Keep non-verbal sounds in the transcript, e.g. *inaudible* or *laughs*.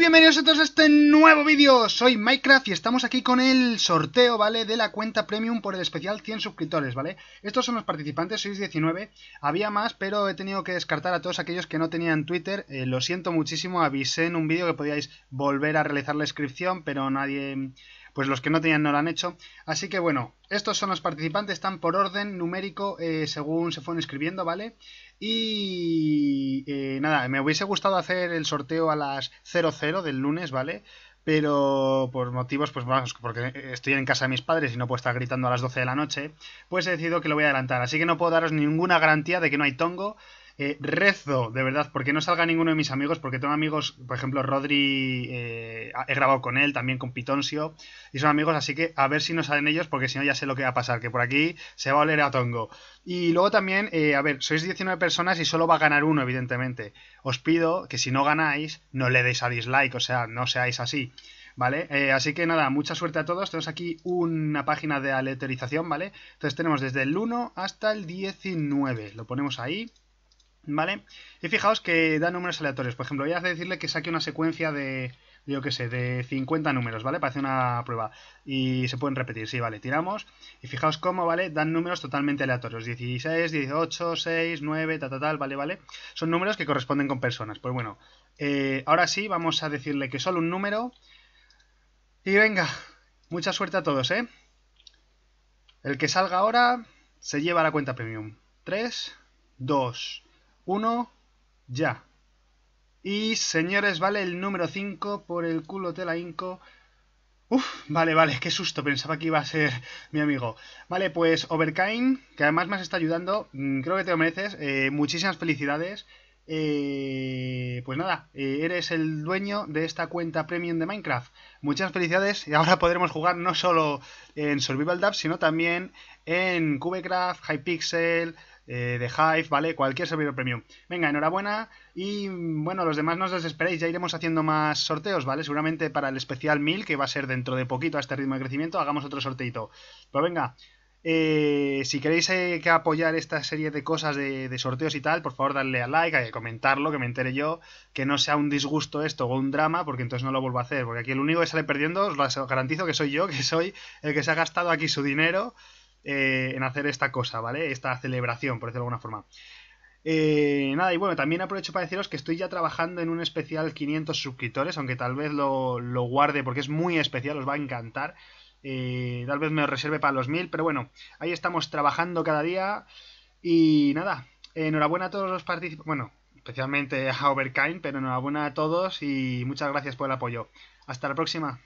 bienvenidos a todos a este nuevo vídeo. Soy Minecraft y estamos aquí con el sorteo, ¿vale? De la cuenta premium por el especial 100 suscriptores, ¿vale? Estos son los participantes, sois 19. Había más, pero he tenido que descartar a todos aquellos que no tenían Twitter. Eh, lo siento muchísimo, avisé en un vídeo que podíais volver a realizar la inscripción, pero nadie pues los que no tenían no lo han hecho. Así que bueno, estos son los participantes, están por orden numérico eh, según se fueron escribiendo, ¿vale? Y eh, nada, me hubiese gustado hacer el sorteo a las 00 del lunes, ¿vale? pero por motivos, pues bueno, porque estoy en casa de mis padres y no puedo estar gritando a las 12 de la noche, pues he decidido que lo voy a adelantar. Así que no puedo daros ninguna garantía de que no hay tongo, eh, rezo, de verdad, porque no salga ninguno de mis amigos, porque tengo amigos, por ejemplo, Rodri, eh, he grabado con él, también con Pitoncio, y son amigos, así que a ver si no salen ellos, porque si no ya sé lo que va a pasar, que por aquí se va a oler a tongo. Y luego también, eh, a ver, sois 19 personas y solo va a ganar uno, evidentemente. Os pido que si no ganáis, no le deis a dislike, o sea, no seáis así. ¿vale? así que nada, mucha suerte a todos. Tenemos aquí una página de aleatorización, ¿vale? Entonces tenemos desde el 1 hasta el 19. Lo ponemos ahí. ¿Vale? Y fijaos que da números aleatorios. Por ejemplo, voy a decirle que saque una secuencia de, yo qué sé, de 50 números, ¿vale? Para hacer una prueba. Y se pueden repetir, sí, vale, tiramos. Y fijaos cómo, ¿vale? Dan números totalmente aleatorios. 16, 18, 6, 9, tal tal tal, ¿vale? ¿Vale? Son números que corresponden con personas. Pues bueno, eh, ahora sí, vamos a decirle que solo un número. Y venga, mucha suerte a todos, ¿eh? El que salga ahora se lleva la cuenta premium. 3, 2, uno, ya. Y señores, vale el número 5 por el culo de la Inco. Uf, vale, vale, qué susto, pensaba que iba a ser mi amigo. Vale, pues Overkind, que además me está ayudando, mm, creo que te lo mereces, eh, muchísimas felicidades. Eh, pues nada, eh, eres el dueño de esta cuenta premium de Minecraft. Muchas felicidades y ahora podremos jugar no solo en Survival Dub, sino también en Cubecraft, Hypixel, eh, de Hive, ¿vale? Cualquier servidor premium. Venga, enhorabuena. Y bueno, los demás no os desesperéis, ya iremos haciendo más sorteos, ¿vale? Seguramente para el especial 1000, que va a ser dentro de poquito a este ritmo de crecimiento, hagamos otro sorteito. Pero pues venga, eh, si queréis eh, que apoyar esta serie de cosas de, sorteos y tal, por favor darle a like, a comentarlo, que me entere yo, que no sea un disgusto esto o un drama, porque entonces no lo vuelvo a hacer, porque aquí el único que sale perdiendo, os lo garantizo que soy yo, *laughs* que soy el que se ha gastado aquí su dinero eh, en hacer esta cosa, ¿vale? Esta celebración, por decirlo de alguna forma. Eh, nada, y bueno, también aprovecho para deciros que estoy ya trabajando en un especial 500 suscriptores, aunque tal vez lo, guarde porque es muy especial, os va a encantar. Eh, tal vez me lo reserve para los 1000, pero bueno, ahí estamos trabajando cada día. Y nada, enhorabuena a todos los participantes, bueno, especialmente a Overkind, pero enhorabuena a todos y muchas gracias por el apoyo. Hasta la próxima.